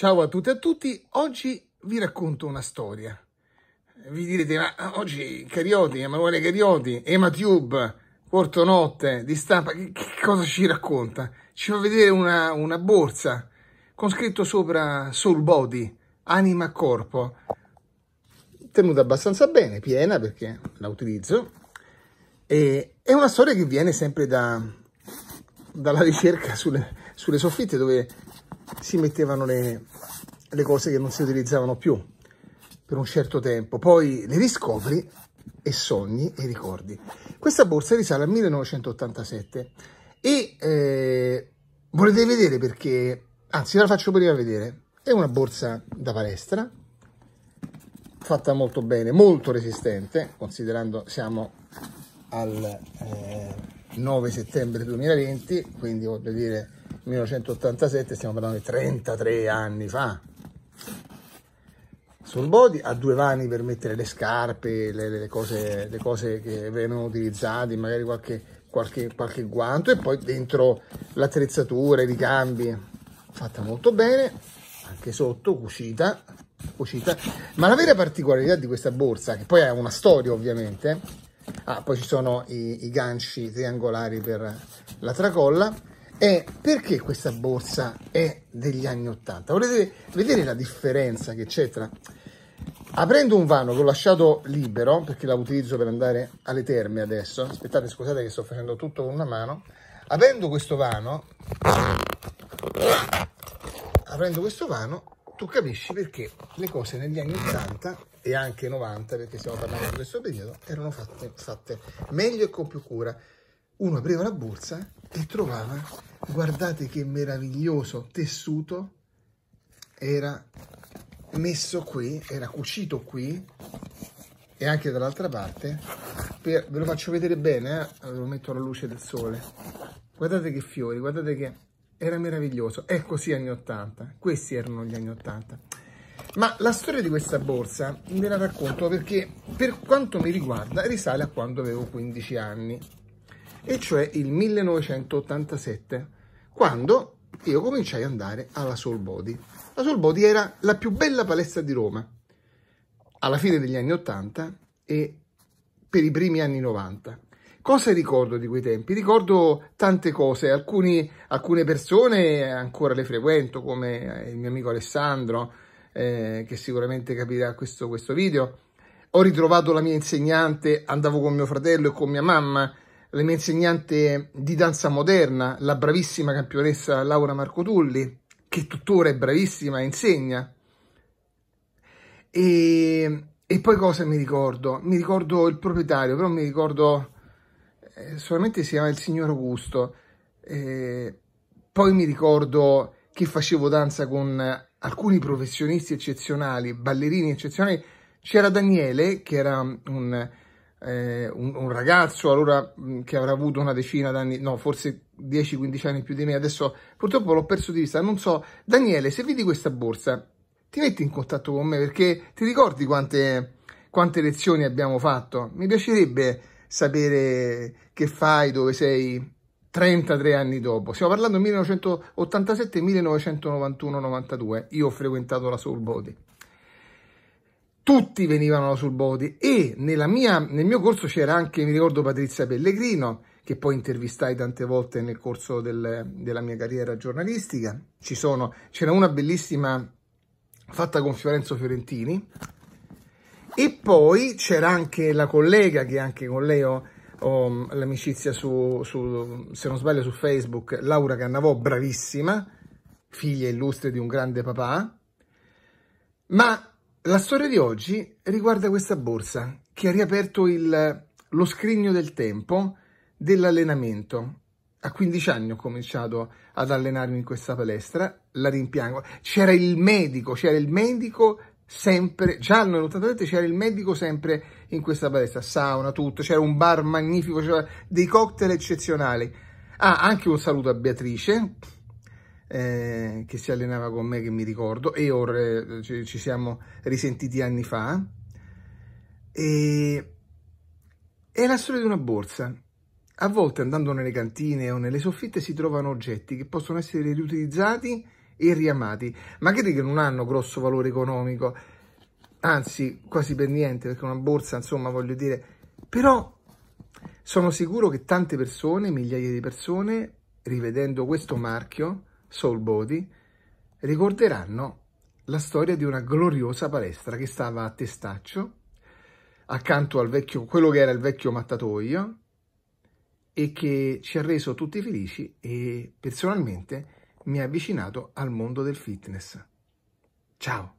Ciao a tutti e a tutti, oggi vi racconto una storia. Vi direte, ma oggi Carioti, Emanuele Carioti, Ematube, Quarto di stampa, che, che, cosa ci racconta? Ci fa vedere una, una borsa con scritto sopra Soul Body, anima corpo, tenuta abbastanza bene, piena perché la utilizzo. E, è una storia che viene sempre da, dalla ricerca sulle, sulle soffitte dove si mettevano le, le cose che non si utilizzavano più per un certo tempo, poi le riscopri e sogni e ricordi. Questa borsa risale al 1987 e eh, volete vedere perché, anzi ve la faccio prima vedere, è una borsa da palestra, fatta molto bene, molto resistente, considerando siamo al eh, 9 settembre 2020, quindi voglio dire 1987, stiamo parlando di 33 anni fa. Sul body ha due vani per mettere le scarpe, le, le, cose, le cose, che vengono utilizzate, magari qualche, qualche, qualche guanto e poi dentro l'attrezzatura, i ricambi. Fatta molto bene, anche sotto, cucita, cucita. Ma la vera particolarità di questa borsa, che poi è una storia ovviamente, eh, Ah, poi ci sono i, i, ganci triangolari per la tracolla è eh, perché questa borsa è degli anni 80. Volete vedere la differenza che c'è tra... Aprendo un vano che ho lasciato libero, perché la utilizzo per andare alle terme adesso, aspettate scusate che sto facendo tutto con una mano, aprendo questo vano, aprendo questo vano, tu capisci perché le cose negli anni 80 e anche 90, perché stiamo parlando di questo periodo, erano fatte, fatte meglio e con più cura uno apriva la borsa e trovava, guardate che meraviglioso tessuto era messo qui, era cucito qui e anche dall'altra parte. Per, ve lo faccio vedere bene, eh? ve lo metto alla luce del sole. Guardate che fiori, guardate che era meraviglioso. È così ecco, anni 80, questi erano gli anni 80. Ma la storia di questa borsa me la racconto perché per quanto mi riguarda risale a quando avevo 15 anni e cioè il 1987, quando io cominciai ad andare alla Soul Body. La Soul Body era la più bella palestra di Roma, alla fine degli anni 80 e per i primi anni 90. Cosa ricordo di quei tempi? Ricordo tante cose, Alcuni, alcune persone ancora le frequento, come il mio amico Alessandro, eh, che sicuramente capirà questo, questo video. Ho ritrovato la mia insegnante, andavo con mio fratello e con mia mamma, la mia insegnante di danza moderna, la bravissima campionessa Laura Marcotulli, che tuttora è bravissima e insegna. E, e, poi cosa mi ricordo? Mi ricordo il proprietario, però mi ricordo eh, solamente si chiama il signor Augusto. Eh, poi mi ricordo che facevo danza con alcuni professionisti eccezionali, ballerini eccezionali. C'era Daniele, che era un eh, un, un, ragazzo allora mm, che avrà avuto una decina d'anni, no, forse 10-15 anni più di me, adesso purtroppo l'ho perso di vista, non so. Daniele, se vedi questa borsa, ti metti in contatto con me perché ti ricordi quante, quante lezioni abbiamo fatto? Mi piacerebbe sapere che fai, dove sei 33 anni dopo. Stiamo parlando 1987-1991-92. Io ho frequentato la Soul Body tutti venivano sul body e mia, nel mio corso c'era anche, mi ricordo, Patrizia Pellegrino, che poi intervistai tante volte nel corso del, della mia carriera giornalistica. c'era una bellissima fatta con Fiorenzo Fiorentini e poi c'era anche la collega che anche con lei ho, ho l'amicizia su, su, se non sbaglio, su Facebook, Laura Cannavò, bravissima, figlia illustre di un grande papà, ma la storia di oggi riguarda questa borsa che ha riaperto il, lo scrigno del tempo dell'allenamento. A 15 anni ho cominciato ad allenarmi in questa palestra, la rimpiango. C'era il medico, c'era il medico sempre, già nell'87 c'era il medico sempre in questa palestra, sauna, tutto, c'era un bar magnifico, c'era dei cocktail eccezionali. Ah, anche un saluto a Beatrice, eh, che si allenava con me, che mi ricordo, e or, ci, ci siamo risentiti anni fa. E è la storia di una borsa. A volte andando nelle cantine o nelle soffitte si trovano oggetti che possono essere riutilizzati e riamati, magari che non hanno grosso valore economico, anzi quasi per niente, perché una borsa, insomma, voglio dire, però sono sicuro che tante persone, migliaia di persone, rivedendo questo marchio, Soul Body, ricorderanno la storia di una gloriosa palestra che stava a Testaccio, accanto al vecchio, quello che era il vecchio mattatoio, e che ci ha reso tutti felici e personalmente mi ha avvicinato al mondo del fitness. Ciao!